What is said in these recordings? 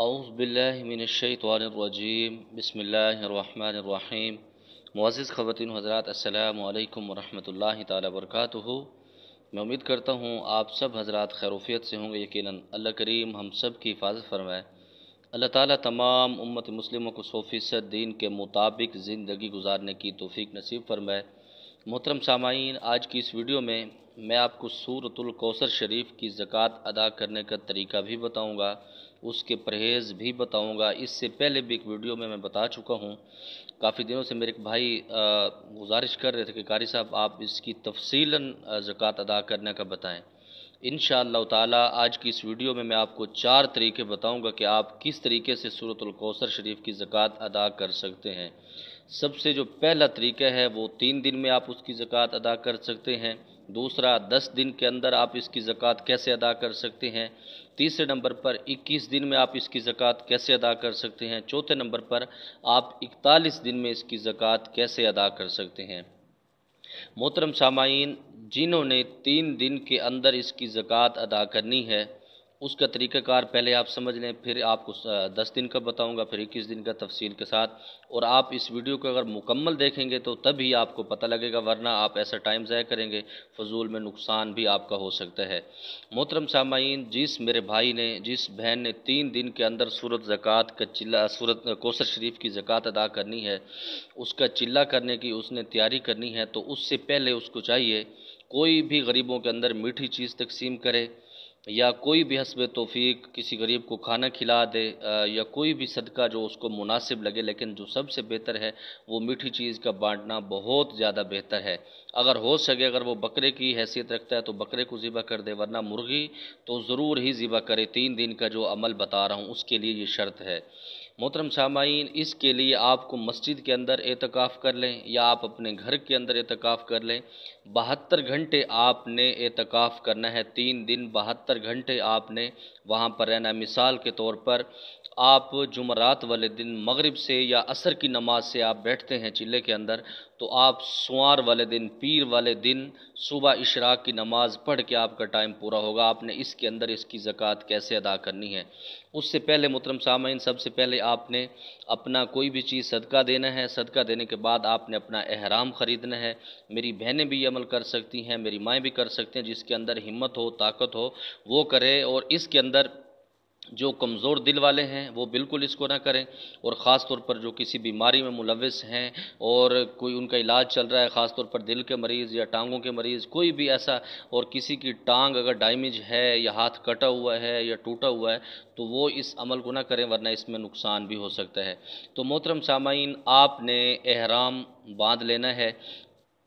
अउज़बिल्लिमिनशैतरजीम बसमीम मुआज़ ख़वान हज़रात अल्लाम वरहमल तबरक मैं उम्मीद करता हूँ आप सब हज़रात खैरूफियत से होंगे यकीन अल्लाह करीम हम सब की हिफाजत फरमाए अल्लाह ताली तमाम उम्मत मुस्लिमों को सौ फ़ीसद दीन के मुताबिक ज़िंदगी गुजारने की तोफ़ी नसीब फरमाए मोहतरम सामाइन आज की इस वीडियो में मैं आपको सूरतुल कौसर शरीफ की ज़क़़त अदा करने का तरीका भी बताऊंगा उसके परहेज़ भी बताऊंगा इससे पहले भी एक वीडियो में मैं बता चुका हूं काफ़ी दिनों से मेरे एक भाई गुजारिश कर रहे थे कि कारी साहब आप इसकी तफसीला ज़क़़त अदा करने का बताएं इन ताला आज की इस वीडियो में मैं आपको चार तरीके बताऊंगा कि आप किस तरीके से सूरत कौसर शरीफ की ज़क़़त अदा कर सकते हैं सबसे जो पहला तरीका है वो तीन दिन में आप उसकी ज़क़़त अदा कर सकते हैं दूसरा दस दिन के अंदर आप इसकी ज़क़़त कैसे अदा कर सकते हैं तीसरे नंबर पर इक्कीस दिन में आप इसकी ज़क़़त कैसे अदा कर सकते हैं चौथे नंबर पर आप इकतालीस दिन में इसकी ज़क़़त कैसे अदा कर सकते हैं मोहतरम सामाइन जिन्होंने तीन दिन के अंदर इसकी ज़क़़त अदा करनी है उसका तरीक़ाकार पहले आप समझ लें फिर आपको दस दिन का बताऊंगा फिर इक्कीस दिन का तफसील के साथ और आप इस वीडियो को अगर मुकम्मल देखेंगे तो तभी आपको पता लगेगा वरना आप ऐसा टाइम ज़ाय करेंगे फजूल में नुकसान भी आपका हो सकता है मोहतरम सामाइन जिस मेरे भाई ने जिस बहन ने तीन दिन के अंदर सूरत ज़क़़त का चिल्ला सूरत कोसर शरीफ की ज़क़़त अदा करनी है उसका चिल्ला करने की उसने तैयारी करनी है तो उससे पहले उसको चाहिए कोई भी गरीबों के अंदर मीठी चीज़ तकसीम करे या कोई भी हसब तोफ़ी किसी गरीब को खाना खिला दे या कोई भी सदका जो उसको मुनासिब लगे लेकिन जो सबसे बेहतर है वो मीठी चीज़ का बांटना बहुत ज़्यादा बेहतर है अगर हो सके अगर वो बकरे की हैसियत रखता है तो बकरे को ज़िबा कर दे वरना मुर्गी तो ज़रूर ही ज़िबा करे तीन दिन का जो अमल बता रहा हूँ उसके लिए ये शर्त है मोहतरम सामाइन इसके लिए आपको मस्जिद के अंदर एतकाफ़ कर लें या आप अपने घर के अंदर एतकाफ़ कर लें बहत्तर घंटे आपने एतकाफ़ करना है तीन दिन बहत्तर घंटे आपने वहाँ पर रहना मिसाल के तौर पर आप जुमरात वाले दिन मगरिब से या असर की नमाज से आप बैठते हैं चिल्ले के अंदर तो आप सुवार वाले दिन पीर वाले दिन सुबह इशराक की नमाज पढ़ के आपका टाइम पूरा होगा आपने इसके अंदर इसकी ज़क़़त कैसे अदा करनी है उससे पहले मुतरम सामीन सबसे पहले आपने अपना कोई भी चीज़ सदका देना है सदका देने के बाद आपने अपना अहराम ख़रीदना है मेरी बहनें भी अमल कर सकती हैं मेरी माएँ भी कर सकती हैं जिसके अंदर हिम्मत हो ताकत हो वो करे और इसके अंदर जो कमज़ोर दिल वाले हैं वो बिल्कुल इसको ना करें और ख़ास तौर पर जो किसी बीमारी में मुलविस हैं और कोई उनका इलाज चल रहा है ख़ास तौर पर दिल के मरीज़ या टांगों के मरीज़ कोई भी ऐसा और किसी की टांग अगर डैमेज है या हाथ कटा हुआ है या टूटा हुआ है तो वो इस अमल को ना करें वरना इसमें नुकसान भी हो सकता है तो मोहतरम सामाइन आपने एहराम बांध लेना है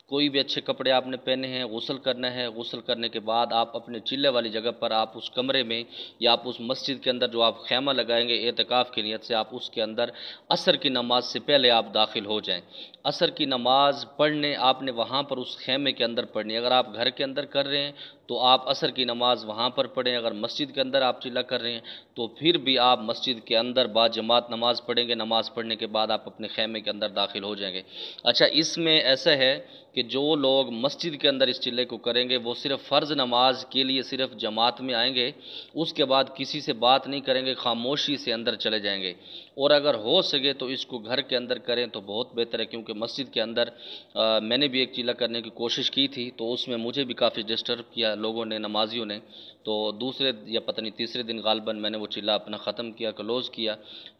कोई भी अच्छे कपड़े आपने पहने हैं गसल करना है गसल करने के बाद आप अपने चिल्ले वाली जगह पर आप उस कमरे में या आप उस मस्जिद के अंदर जो आप खैमा लगाएंगे एहतिकाफ़ की नीयत से आप उसके अंदर असर की नमाज से पहले आप दाखिल हो जाएं असर की नमाज़ पढ़ने आपने वहाँ पर उस खेमे के अंदर पढ़नी अगर आप घर के अंदर कर रहे हैं तो आप असर की नमाज़ वहाँ पर पढ़ें अगर मस्जिद के अंदर आप चिल्ला कर रहे हैं तो फिर भी आप मस्जिद के अंदर बाद जमात नमाज़ पढ़ेंगे नमाज़ पढ़ेंगे नमाज़ पढ़ने के बाद आप अपने खेमे के अंदर दाखिल हो जाएंगे अच्छा इसमें ऐसा है कि जो लोग मस्जिद के अंदर इस चिल्ले को करेंगे वो सिर्फ फ़र्ज़ नमाज के लिए सिर्फ जमात में आएंगे उसके बाद किसी से बात नहीं करेंगे खामोशी से अंदर चले जाएंगे और अगर हो सके तो इसको घर के अंदर करें तो बहुत बेहतर है क्योंकि मस्जिद के अंदर आ, मैंने भी एक चिल्ला करने की कोशिश की थी तो उसमें मुझे भी काफ़ी डिस्टर्ब किया लोगों ने नमाजियों ने तो दूसरे या पता नहीं तीसरे दिन गालबन मैंने वो चिल्ला अपना ख़त्म किया क्लोज़ किया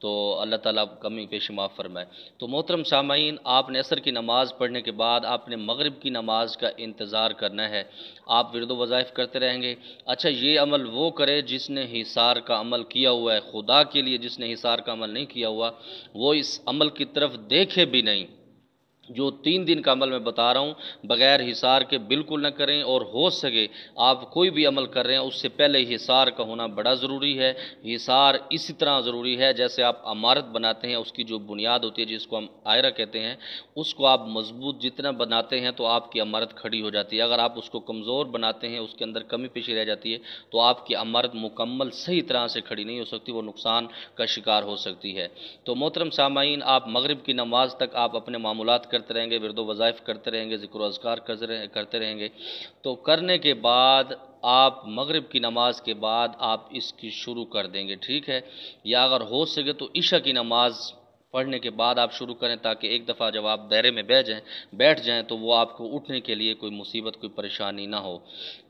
तो अल्लाह ताला कमी पेश माफ़ फरमाए तो मोहतरम सामाइन आपने असर की नमाज़ पढ़ने के बाद आपने मगरब की नमाज़ का इंतज़ार करना है आप विरद वज़ाइफ करते रहेंगे अच्छा ये अमल वो करे जिसने हिसार का अमल किया हुआ है खुदा के लिए जिसने हिसार का अमल नहीं किया हुआ वो इस अमल की तरफ देखे भी नहीं जो तीन दिन का अमल मैं बता रहा हूँ बग़ैर हिसार के बिल्कुल न करें और हो सके आप कोई भी अमल कर रहे हैं उससे पहले हिसार का होना बड़ा ज़रूरी है हिसार इसी तरह ज़रूरी है जैसे आप अमारत बनाते हैं उसकी जो बुनियाद होती है जिसको हम आयरा कहते हैं उसको आप मजबूत जितना बनाते हैं तो आपकी अमारत खड़ी हो जाती है अगर आप उसको कमज़ोर बनाते हैं उसके अंदर कमी पेशी रह जाती है तो आपकी अमारत मुकम्मल सही तरह से खड़ी नहीं हो सकती वो नुकसान का शिकार हो सकती है तो मोहतरम सामाइन आप मगरब की नमाज तक आप अपने मामूलत करते रहेंगे विरदो वज़ाइफ करते रहेंगे ज़िक्र अजगार करते रहेंगे तो करने के बाद आप मगरिब की नमाज के बाद आप इसकी शुरू कर देंगे ठीक है या अगर हो सके तो ईशा की नमाज़ पढ़ने के बाद आप शुरू करें ताकि एक दफ़ा जब आप दायरे में बह जाएँ बैठ जाएँ तो वो आपको उठने के लिए कोई मुसीबत कोई परेशानी ना हो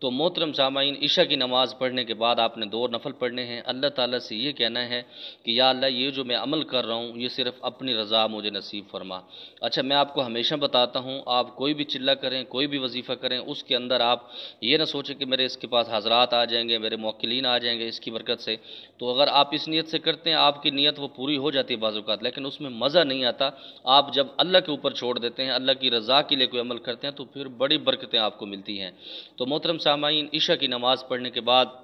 तो मोहतरम सामाइन ईशा की नमाज़ पढ़ने के बाद आपने दो नफल पढ़ने हैं अल्लाह ताला से ये कहना है कि या अल्लाह ये जो मैं अमल कर रहा हूँ ये सिर्फ़ अपनी रज़ा मुझे नसीब फरमा अच्छा मैं आपको हमेशा बताता हूँ आप कोई भी चिल्ला करें कोई भी वजीफ़ा करें उसके अंदर आप ये ना सोचें कि मेरे इसके पास हजरात आ जाएंगे मेरे मौकिलीन आ जाएंगे इसकी बरकत से तो अगर आप इस नीयत से करते हैं आपकी नीयत वो पूरी हो जाती है बाजूकात लेकिन उसमें मज़ा नहीं आता आप जब अल्लाह के ऊपर छोड़ देते हैं अल्लाह की रज़ा के लिए कोई अमल करते हैं तो फिर बड़ी बरकतें आपको मिलती हैं तो मोहतरम सामाइन ईशा की नमाज़ पढ़ने के बाद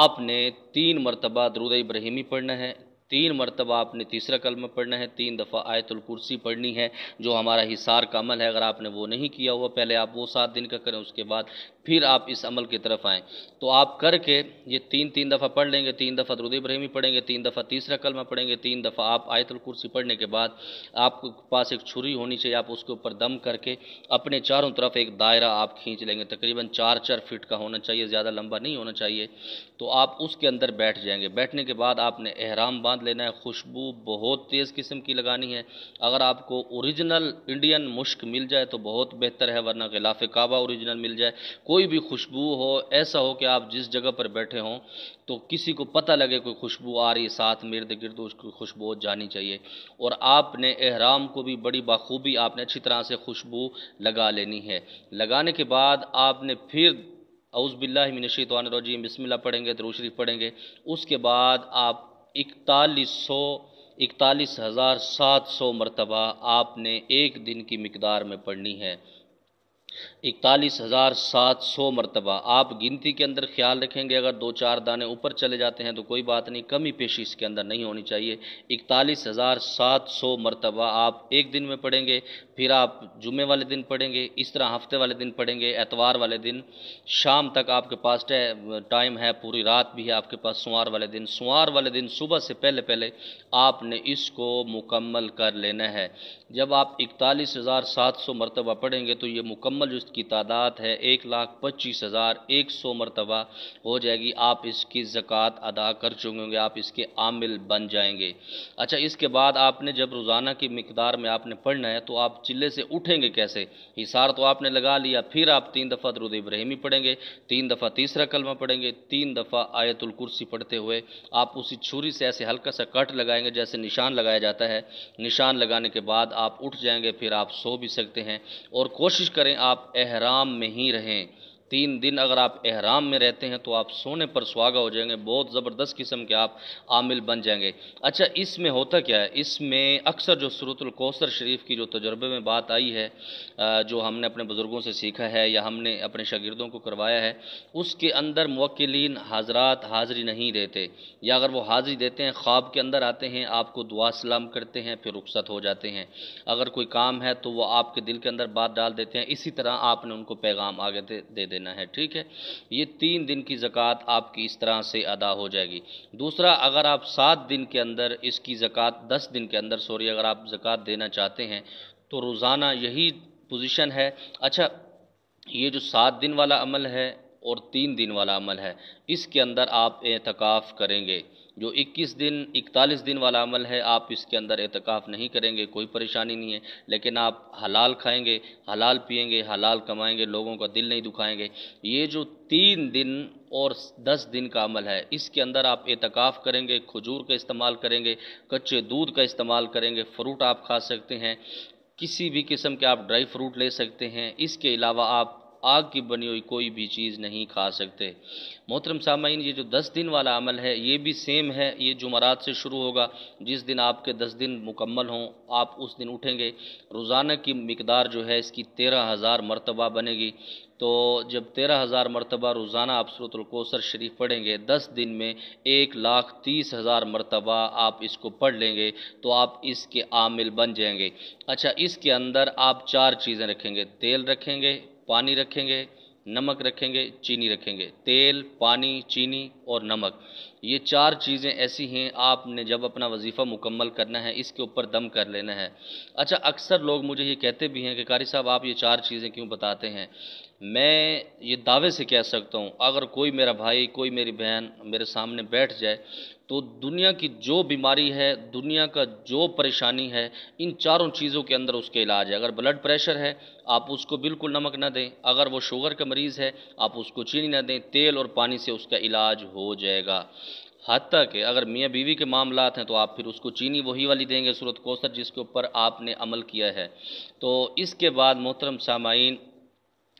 आपने तीन मरतबा दरुद इब्राहिमी पढ़ना है तीन मरतबा आपने तीसरा कलमा पढ़ना है तीन दफ़ा आयतुल कुर्सी पढ़नी है जो हमारा हिसार का अमल है अगर आपने वो नहीं किया हुआ पहले आप वो सात दिन का करें उसके बाद फिर आप इस अमल की तरफ आएँ तो आप करके ये तीन तीन दफ़ा पढ़ लेंगे तीन दफ़ा रुद इब्राहिमी पढ़ेंगे तीन दफ़ा तीसरा कलमा पढ़ेंगे तीन दफ़ा आप आयतुल कुर्सी पढ़ने के बाद आपके पास एक छुरी होनी चाहिए आप उसके ऊपर दम करके अपने चारों तरफ एक दायरा आप खींच लेंगे तकरीबन चार चार फिट का होना चाहिए ज़्यादा लंबा नहीं होना चाहिए तो आप उसके अंदर बैठ जाएंगे बैठने के बाद आपने एहराम बांध लेना है खुशबू बहुत तेज़ किस्म की लगानी है अगर आपको ओरिजिनल इंडियन मुश्क मिल जाए तो बहुत बेहतर है वरना खिलाफ काबा औरिजिनल मिल जाए कोई भी खुशबू हो ऐसा हो कि आप जिस जगह पर बैठे हों तो किसी को पता लगे कोई खुशबू आ रही है साथ में गिर्द उसकी खुशबू जानी चाहिए और आपने एहराम को भी बड़ी बाखूबी आपने अच्छी तरह से खुशबू लगा लेनी है लगाने के बाद आपने फिर अउज़बिल्लाशतवानरजीम बसमिल्ला पढ़ेंगे दरू पढ़ेंगे उसके बाद आप इकतालीस सौ इकतालीस हज़ार सात सौ मरतबा आपने एक दिन की मकदार में पढ़नी है इकतालीस हज़ार सात सौ मरतबा आप गिनती के अंदर ख्याल रखेंगे अगर दो चार दाने ऊपर चले जाते हैं तो कोई बात नहीं कमी पेशी इसके अंदर नहीं होनी चाहिए इकतालीस हज़ार सात सौ मरतबा आप एक दिन में पढ़ेंगे फिर आप जुमे वाले दिन पढ़ेंगे इस तरह हफ्ते वाले दिन पढ़ेंगे एतवार वाले दिन शाम तक आपके पास टाइम है पूरी रात भी है आपके पास सुवार वाले दिन सुवार वाले दिन सुबह से पहले पहले आपने इसको मुकम्मल कर लेना है जब आप इकतालीस हज़ार सात सौ मरतबा पढ़ेंगे तो ये मुकम्मल जो की तादाद है एक लाख पच्चीस हज़ार एक सौ मरतबा हो जाएगी आप इसकी ज़क़़त अदा कर चुके होंगे आप इसके आमिल बन जाएंगे अच्छा इसके बाद आपने जब रोज़ाना की मकदार में आपने पढ़ना है तो आप चिल्ले से उठेंगे कैसे हिसार तो आपने लगा लिया फिर आप तीन दफ़ा दरुद इब्राहिमी पढ़ेंगे तीन दफ़ा तीसरा कलमा पढ़ेंगे तीन दफ़ा आयतुल कुर्सी पढ़ते हुए आप उसी छुरी से ऐसे हल्का सा कट लगाएंगे जैसे निशान लगाया जाता है निशान लगाने के बाद आप उठ जाएंगे फिर आप सो भी सकते हैं और कोशिश करें आप अहराम में ही रहें तीन दिन अगर आप एहराम में रहते हैं तो आप सोने पर सुहागा हो जाएंगे बहुत ज़बरदस्त किस्म के आप आमिल बन जाएंगे अच्छा इसमें होता क्या है इसमें अक्सर जो सूरतलकोसर शरीफ की जो तजर्बे में बात आई है जो हमने अपने बुज़ुर्गों से सीखा है या हमने अपने शागिर्दों को करवाया है उसके अंदर मुक्लिन हाजरात हाज़री नहीं देते या अगर वो हाज़री देते हैं ख्वाब के अंदर आते हैं आपको दुआ सलाम करते हैं फिर रुखसत हो जाते हैं अगर कोई काम है तो वो आपके दिल के अंदर बात डाल देते हैं इसी तरह आपने उनको पैगाम आगे दे देना देना है ठीक है ये तीन दिन की ज़क़़त आपकी इस तरह से अदा हो जाएगी दूसरा अगर आप सात दिन के अंदर इसकी ज़क़़त दस दिन के अंदर सॉरी अगर आप ज़क़़त देना चाहते हैं तो रोज़ाना यही पोजिशन है अच्छा ये जो सात दिन वाला अमल है और तीन दिन वाला अमल है इसके अंदर आप एतकाफ़ करेंगे जो 21 दिन 41 दिन वाला अमल है आप इसके अंदर एहतकाफ़ नहीं करेंगे कोई परेशानी नहीं है लेकिन आप हलाल खाएंगे हलाल पिएंगे हलाल कमाएंगे लोगों का दिल नहीं दुखाएंगे ये जो तीन दिन और दस दिन का अमल है इसके अंदर आप एतकाफ़ करेंगे खजूर का इस्तेमाल करेंगे कच्चे दूध का इस्तेमाल करेंगे फ्रूट आप खा सकते हैं किसी भी किस्म के आप ड्राई फ्रूट ले सकते हैं इसके अलावा आप आग की बनी हुई कोई भी चीज़ नहीं खा सकते मोहतरम सामीन ये जो दस दिन वाला अमल है ये भी सेम है ये जुमरात से शुरू होगा जिस दिन आपके दस दिन मुकम्मल हों आप उस दिन उठेंगे रोज़ाना की मकदार जो है इसकी तेरह हज़ार मरतबा बनेगी तो जब तेरह हज़ार मरतबा रोज़ाना आप सूरतलकोसर शरीफ पढ़ेंगे दस दिन में एक लाख तीस हज़ार मरतबा आप इसको पढ़ लेंगे तो आप इसके आमिल बन जाएंगे अच्छा इसके अंदर आप चार चीज़ें रखेंगे तेल रखेंगे पानी रखेंगे नमक रखेंगे चीनी रखेंगे तेल पानी चीनी और नमक ये चार चीज़ें ऐसी हैं आपने जब अपना वजीफ़ा मुकम्मल करना है इसके ऊपर दम कर लेना है अच्छा अक्सर लोग मुझे ये कहते भी हैं कि कारी साहब आप ये चार चीज़ें क्यों बताते हैं मैं ये दावे से कह सकता हूँ अगर कोई मेरा भाई कोई मेरी बहन मेरे सामने बैठ जाए तो दुनिया की जो बीमारी है दुनिया का जो परेशानी है इन चारों चीज़ों के अंदर उसके इलाज है अगर ब्लड प्रेशर है आप उसको बिल्कुल नमक ना दें अगर वो शुगर का मरीज़ है आप उसको चीनी ना दें तेल और पानी से उसका इलाज हो जाएगा हती कि अगर मियाँ बीवी के मामला हैं तो आप फिर उसको चीनी वही वाली देंगे सूरत कोसर जिसके ऊपर आपने अमल किया है तो इसके बाद मोहतरम सामाइन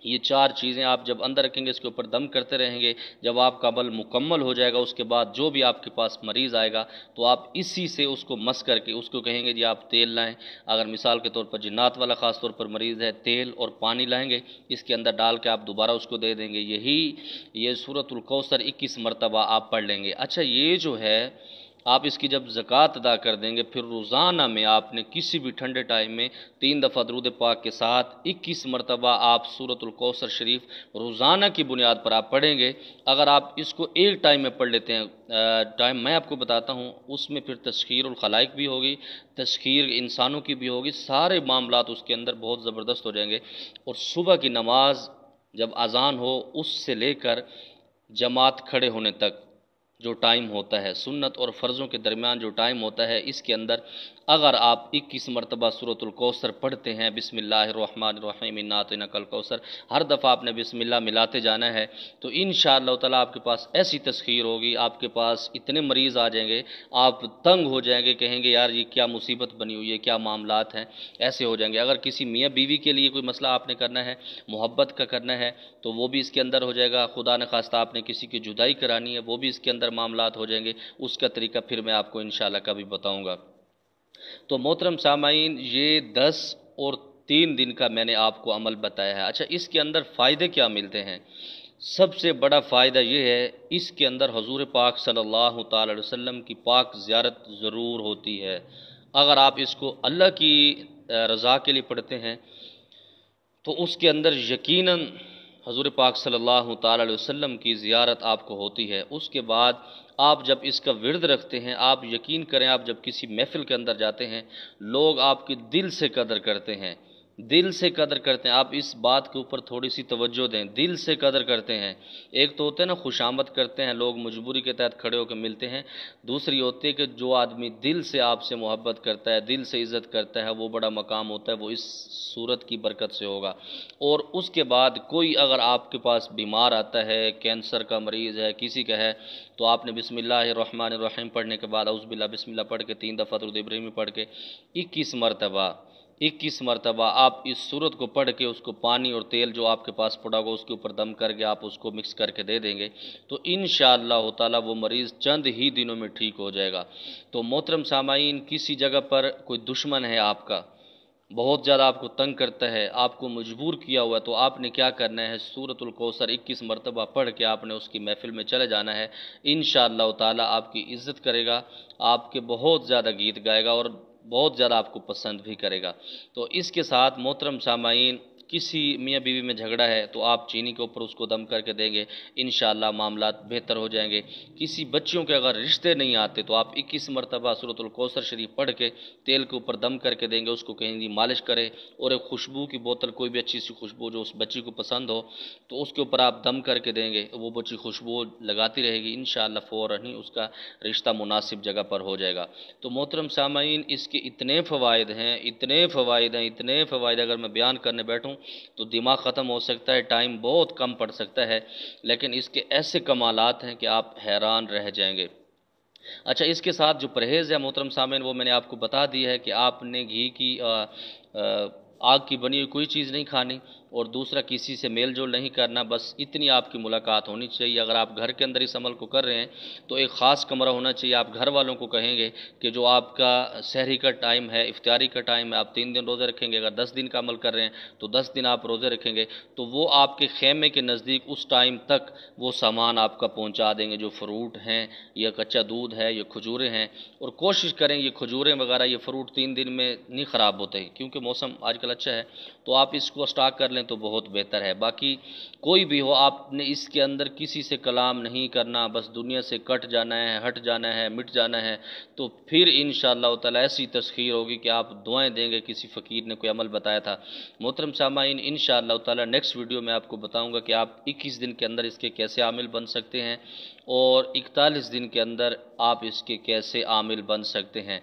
ये चार चीज़ें आप जब अंदर रखेंगे इसके ऊपर दम करते रहेंगे जब आपका बल मुकम्मल हो जाएगा उसके बाद जो भी आपके पास मरीज़ आएगा तो आप इसी से उसको मस करके उसको कहेंगे जी आप तेल लाएं अगर मिसाल के तौर पर जिन्नात वाला ख़ास तौर पर मरीज़ है तेल और पानी लाएंगे इसके अंदर डाल के आप दोबारा उसको दे देंगे यही ये कौसर इक्कीस मरतबा आप पढ़ लेंगे अच्छा ये जो है आप इसकी जब ज़क़़त अदा कर देंगे फिर रोज़ाना में आपने किसी भी ठंडे टाइम में तीन दफ़ा दरूद पाक के साथ इक्कीस मरतबा आप सूरतलकौसर शरीफ रोज़ाना की बुनियाद पर आप पढ़ेंगे अगर आप इसको एक टाइम में पढ़ लेते हैं टाइम मैं आपको बताता हूँ उसमें फिर तस्खीर खलाइक भी होगी तस्खीर इंसानों की भी होगी सारे मामला उसके अंदर बहुत ज़बरदस्त हो जाएंगे और सुबह की नमाज जब अजान हो उससे लेकर जमात खड़े होने तक जो टाइम होता है सुन्नत और फ़र्ज़ों के दरमियान जो टाइम होता है इसके अंदर अगर आप इक्कीस मरतबा सूरतलकौसर पढ़ते हैं बिसमीम नातनकल कौसर हर दफ़ा आपने बिसमिल्ला मिलाते जाना है तो इन ताला आपके पास ऐसी तस्खीर होगी आपके पास इतने मरीज़ आ जाएंगे आप तंग हो जाएंगे कहेंगे यार ये क्या मुसीबत बनी हुई है क्या मामला हैं ऐसे हो जाएंगे अगर किसी मियाँ बीवी के लिए कोई मसला आपने करना है मोहब्बत का करना है तो वो भी इसके अंदर हो जाएगा खुदा न खास्ता आपने किसी की जुदाई करानी है वो भी इसके अंदर मामला हो जाएंगे उसका तरीका फिर मैं आपको इन कभी बताऊँगा तो मोहतरम सामाइन ये दस और तीन दिन का मैंने आपको अमल बताया है अच्छा इसके अंदर फ़ायदे क्या मिलते हैं सबसे बड़ा फ़ायदा यह है इसके अंदर हजूर पाक सल्लल्लाहु अलैहि वसल्लम की पाक ज़्यारत ज़रूर होती है अगर आप इसको अल्लाह की रज़ा के लिए पढ़ते हैं तो उसके अंदर यकीनन हजूर पाक सल्लल्लाहु अलैहि वसल्लम की ज़ियारत आपको होती है उसके बाद आप जब इसका विरद रखते हैं आप यकीन करें आप जब किसी महफ़िल के अंदर जाते हैं लोग आपकी दिल से कदर करते हैं दिल से कदर करते हैं आप इस बात के ऊपर थोड़ी सी तवज्जो दें दिल से कदर करते हैं एक तो होते हैं ना खुशामद करते हैं लोग मजबूरी के तहत खड़े होकर मिलते हैं दूसरी होती है कि जो आदमी दिल से आपसे मोहब्बत करता है दिल से इज़्ज़त करता है वो बड़ा मकाम होता है वो इस सूरत की बरकत से होगा और उसके बाद कोई अगर आपके पास बीमार आता है कैंसर का मरीज़ है किसी का है तो आपने बिसमिल्लाम पढ़ने के बाद उस बिल्ला बिसमिल्ला पढ़ के तीन दफ़ा तो इब्राहिमी पढ़ के इक्कीस मरतबा इक्कीस मरतबा आप इस सूरत को पढ़ के उसको पानी और तेल जो आपके पास पड़ा होगा उसके ऊपर दम करके आप उसको मिक्स करके दे देंगे तो इन तला वो मरीज़ चंद ही दिनों में ठीक हो जाएगा तो मोहतरम सामाइन किसी जगह पर कोई दुश्मन है आपका बहुत ज़्यादा आपको तंग करता है आपको मजबूर किया हुआ है तो आपने क्या करना है सूरतुल इक्कीस मरतबा पढ़ के आपने उसकी महफिल में चले जाना है इन ताला आपकी इज़्ज़त करेगा आपके बहुत ज़्यादा गीत गाएगा और बहुत ज़्यादा आपको पसंद भी करेगा तो इसके साथ मोहतरम सामाइन किसी मियाँ बीवी में झगड़ा है तो आप चीनी के ऊपर उसको दम करके देंगे इन मामला बेहतर हो जाएंगे किसी बच्चियों के अगर रिश्ते नहीं आते तो आप इक्कीस मरतबा सूरतलकौसर शरीफ पढ़ के तेल के ऊपर दम करके देंगे उसको कहेंगी मालिश करें और एक खुशबू की बोतल कोई भी अच्छी सी खुशबू जो उस बच्ची को पसंद हो तो उसके ऊपर आप दम करके देंगे वो बच्ची खुशबू लगाती रहेगी इन फ़ौरन ही उसका रिश्ता मुनासिब जगह पर हो जाएगा तो मोहतरम सामीन इसके इतने फ़वाद हैं इतने फ़वाद हैं इतने फ़वाद अगर मैं बयान करने बैठूँ हूँ तो दिमाग ख़त्म हो सकता है टाइम बहुत कम पड़ सकता है लेकिन इसके ऐसे कमालत हैं कि आप हैरान रह जाएंगे अच्छा इसके साथ जो परहेज़ है मोहतरम सामिन वो मैंने आपको बता दिया है कि आपने घी की आ, आ, आग की बनी हुई कोई चीज़ नहीं खानी और दूसरा किसी से मेल जोल नहीं करना बस इतनी आपकी मुलाकात होनी चाहिए अगर आप घर के अंदर इस अमल को कर रहे हैं तो एक ख़ास कमरा होना चाहिए आप घर वालों को कहेंगे कि जो आपका शहरी का टाइम है इफ्तारी का टाइम है आप तीन दिन रोज़े रखेंगे अगर दस दिन का अमल कर रहे हैं तो दस दिन आप रोज़े रखेंगे तो वो आपके खेमे के नज़दीक उस टाइम तक वो सामान आपका पहुँचा देंगे जो फ्रूट हैं या कच्चा दूध है या खजूरें हैं और कोशिश करें ये खजूरें वगैरह ये फ्रूट तीन दिन में नहीं ख़राब होते क्योंकि मौसम आजकल अच्छा है तो आप इसको स्टॉक कर लें तो बहुत बेहतर है बाकी कोई भी हो आपने इसके अंदर किसी से कलाम नहीं करना बस दुनिया से कट जाना है हट जाना है मिट जाना है तो फिर इन ताला ऐसी तस्खीर होगी कि आप दुआएं देंगे किसी फ़कीर ने कोई अमल बताया था मोहतरम सामाइन इन ताला नेक्स्ट वीडियो में आपको बताऊँगा कि आप इक्कीस दिन के अंदर इसके कैसे आमिल बन सकते हैं और इकतालीस दिन के अंदर आप इसके कैसे आमिल बन सकते हैं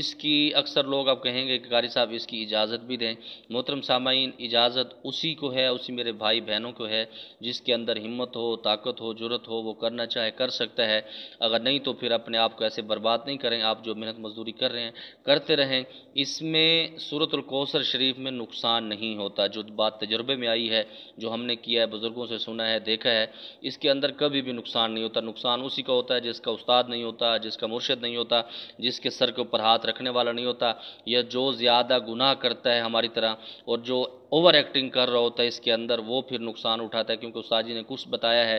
इसकी अक्सर लोग आप कहेंगे कि कारी साहब इसकी इजाज़त भी दें मोहतरम सामा सामीन इजाज़त उसी को है उसी मेरे भाई बहनों को है जिसके अंदर हिम्मत हो ताकत हो ज़रूरत हो वो करना चाहे कर सकता है अगर नहीं तो फिर अपने आप को ऐसे बर्बाद नहीं करें आप जो मेहनत मजदूरी कर रहे हैं करते रहें इसमें सूरतलकौसर शरीफ में नुकसान नहीं होता जो बात तजर्बे में आई है जो हमने किया है बुज़ुर्गों से सुना है देखा है इसके अंदर कभी भी नुकसान नहीं होता नुकसान उसी का होता है जिसका उस्ताद नहीं होता जिसका मुर्शद नहीं होता जिसके सर के ऊपर हाथ रखने वाला नहीं होता या जो ज़्यादा गुनाह करता है हमारी तरह और जो जो ओवर एक्टिंग कर रहा होता है इसके अंदर वो फिर नुकसान उठाता है क्योंकि उस्ताद जी ने कुछ बताया है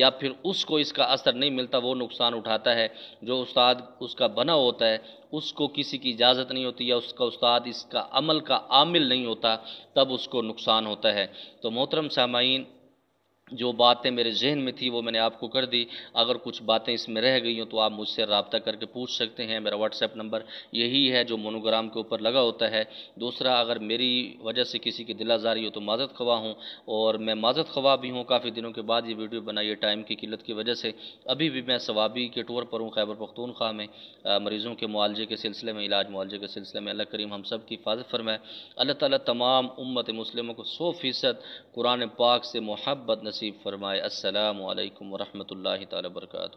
या फिर उसको इसका असर नहीं मिलता वो नुकसान उठाता है जो उस्ताद उसका बना होता है उसको किसी की इजाज़त नहीं होती या उसका उस्ताद इसका अमल का आमिल नहीं होता तब उसको नुकसान होता है तो मोहतरम सामाइन जो बातें मेरे जहन में थी वो मैंने आपको कर दी अगर कुछ बातें इसमें रह गई हों तो आप मुझसे रबता करके पूछ सकते हैं मेरा व्हाट्सएप नंबर यही है जो मोनोग्राम के ऊपर लगा होता है दूसरा अगर मेरी वजह से किसी की दिल आजारी हो तो माजत खवा हूँ और मैं माजत खवा भी हूँ काफ़ी दिनों के बाद ये वीडियो बनाई है टाइम की किल्लत की वजह से अभी भी मैं सवाबी के टूर पर हूँ खैबर पख्तूनख्वा में मरीज़ों के मुआवजे के सिलसिले में इलाज मुआवजे के सिलसिले में अल्लाह करीम हम सब की हिफाजत फरमाए अल्लाह ताली तमाम उम्मत मुस्लिमों को सौ फ़ीसद कुरान पाक से मोहब्बत नसीब फरमाए असलकम वरहमल वर्का